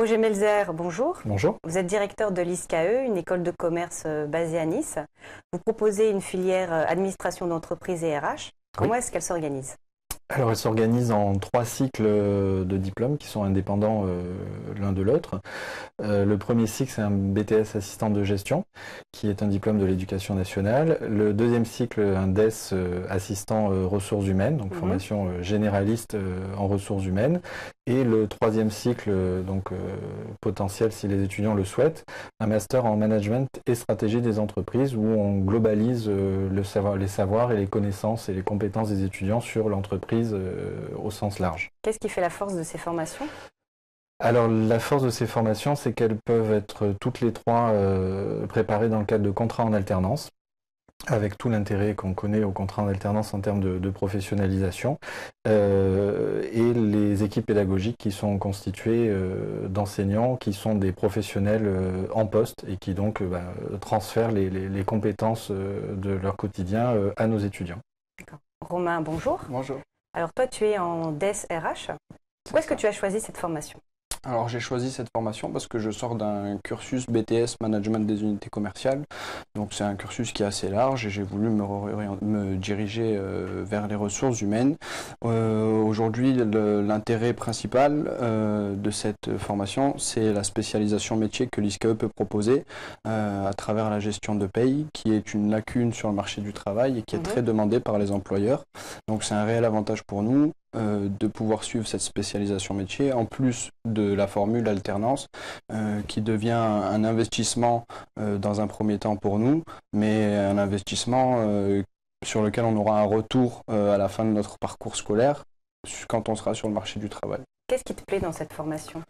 Roger Melzer, bonjour. Bonjour. Vous êtes directeur de l'ISKE, une école de commerce euh, basée à Nice. Vous proposez une filière euh, administration d'entreprise et RH. Comment est-ce qu'elle s'organise alors, elle s'organise en trois cycles euh, de diplômes qui sont indépendants l'un de l'autre. le premier cycle, c'est un BTS assistant de gestion, qui est un diplôme de l'éducation nationale. Le deuxième cycle, un DES assistant ressources humaines, donc mhm. formation généraliste en ressources humaines et le troisième cycle euh, donc euh, potentiel si les étudiants le souhaitent, un master en management et stratégie des entreprises où on globalise euh, les savoirs et les connaissances et les compétences des étudiants sur l'entreprise au sens large. Qu'est-ce qui fait la force de ces formations alors la force de ces formations, c'est qu'elles peuvent être toutes les trois préparées dans le cadre de contrats en alternance avec tout l'intérêt qu'on connaît aux contrat d'alternance en termes de, professionnalisation, euh, et les équipes pédagogiques qui sont constituées euh, d'enseignants qui sont des professionnels euh, en poste et qui donc bah, transfèrent les, compétences de leur quotidien à nos étudiants. Romain, bonjour. Bonjour. Alors toi, tu es en DES RH. Pourquoi est-ce que tu as choisi cette formation alors j'ai choisi cette formation parce que je sors d'un cursus BTS Management des unités commerciales. Donc c'est un cursus qui est assez large et j'ai voulu me, me diriger euh, vers les ressources humaines. Euh, aujourd'hui l'intérêt principal euh, de cette formation c'est la spécialisation métier que l'ISCAE peut proposer à travers la gestion de paye qui est une lacune sur le marché du travail et qui est mhm. très demandée par les employeurs. Donc c'est un réel avantage pour nous euh, de pouvoir suivre cette spécialisation métier, en plus de la formule alternance, euh, qui devient un investissement euh, dans un premier temps pour nous, mais un investissement sur lequel on aura un retour à la fin de notre parcours scolaire quand on sera sur le marché du travail. Qu'est-ce qui te plaît dans cette formation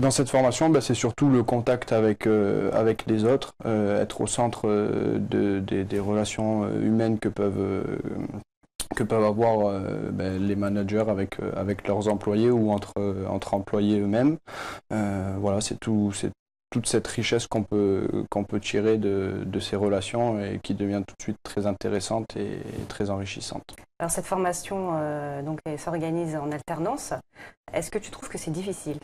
dans cette formation, bah, c'est surtout le contact avec, avec les autres, être au centre des, relations humaines que peuvent, que peuvent avoir euh, ben, les managers avec, euh, avec leurs employés ou entre, euh, entre employés eux-mêmes. voilà, c'est tout, c'est toute cette richesse qu'on peut, qu'on peut tirer de, de, ces relations et qui devient tout de suite très intéressante et, très enrichissante. Alors cette formation donc, s'organise en alternance. Est-ce que tu trouves que c'est difficile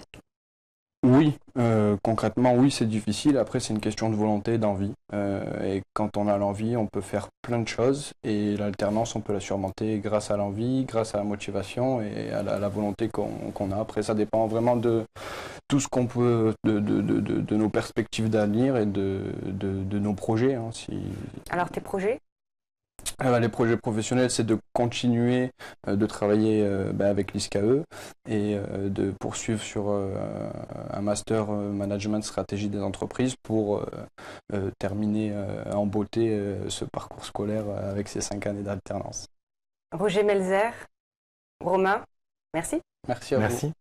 oui, euh, concrètement, oui, c'est difficile. Après, c'est une question de volonté, d'envie. Euh, et quand on a l'envie, on peut faire plein de choses. Et l'alternance, on peut la surmonter grâce à l'envie, grâce à la motivation et à la, volonté qu'on a. Après, ça dépend vraiment de tout ce qu'on peut, de, nos perspectives d'avenir et de, nos projets. Hein, Alors, tes projets ah bah, les projets professionnels, c'est de continuer euh, de travailler euh, bah, avec l'ISCAE et euh, de poursuivre sur un master management stratégie des entreprises pour terminer en beauté ce parcours scolaire avec ces cinq années d'alternance. Roger Melzer, Romain, merci. Merci à vous.